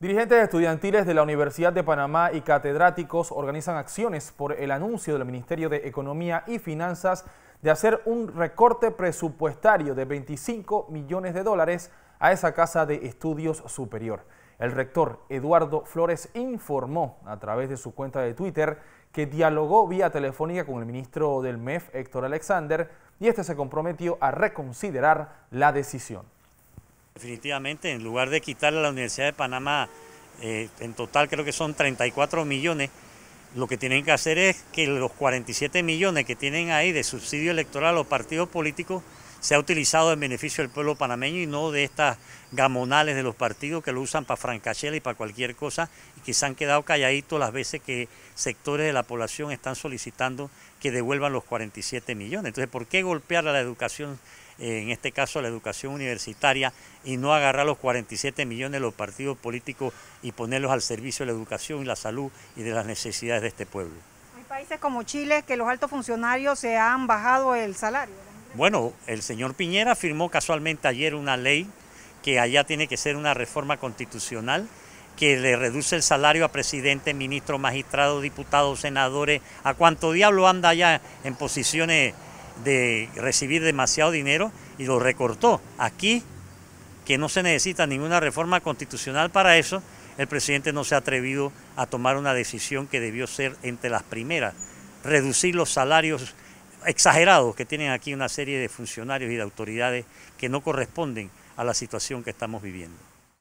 Dirigentes estudiantiles de la Universidad de Panamá y catedráticos organizan acciones por el anuncio del Ministerio de Economía y Finanzas de hacer un recorte presupuestario de 25 millones de dólares a esa casa de estudios superior. El rector Eduardo Flores informó a través de su cuenta de Twitter que dialogó vía telefónica con el ministro del MEF, Héctor Alexander, y este se comprometió a reconsiderar la decisión. Definitivamente, en lugar de quitarle a la Universidad de Panamá, eh, en total creo que son 34 millones, lo que tienen que hacer es que los 47 millones que tienen ahí de subsidio electoral a los partidos políticos se ha utilizado en beneficio del pueblo panameño y no de estas gamonales de los partidos que lo usan para francachela y para cualquier cosa y que se han quedado calladitos las veces que sectores de la población están solicitando que devuelvan los 47 millones. Entonces, ¿por qué golpear a la educación en este caso a la educación universitaria, y no agarrar los 47 millones de los partidos políticos y ponerlos al servicio de la educación y la salud y de las necesidades de este pueblo. Hay países como Chile que los altos funcionarios se han bajado el salario. Bueno, el señor Piñera firmó casualmente ayer una ley que allá tiene que ser una reforma constitucional que le reduce el salario a presidente, ministro, magistrado, diputados, senadores, a cuánto diablo anda allá en posiciones de recibir demasiado dinero y lo recortó. Aquí, que no se necesita ninguna reforma constitucional para eso, el presidente no se ha atrevido a tomar una decisión que debió ser entre las primeras, reducir los salarios exagerados que tienen aquí una serie de funcionarios y de autoridades que no corresponden a la situación que estamos viviendo.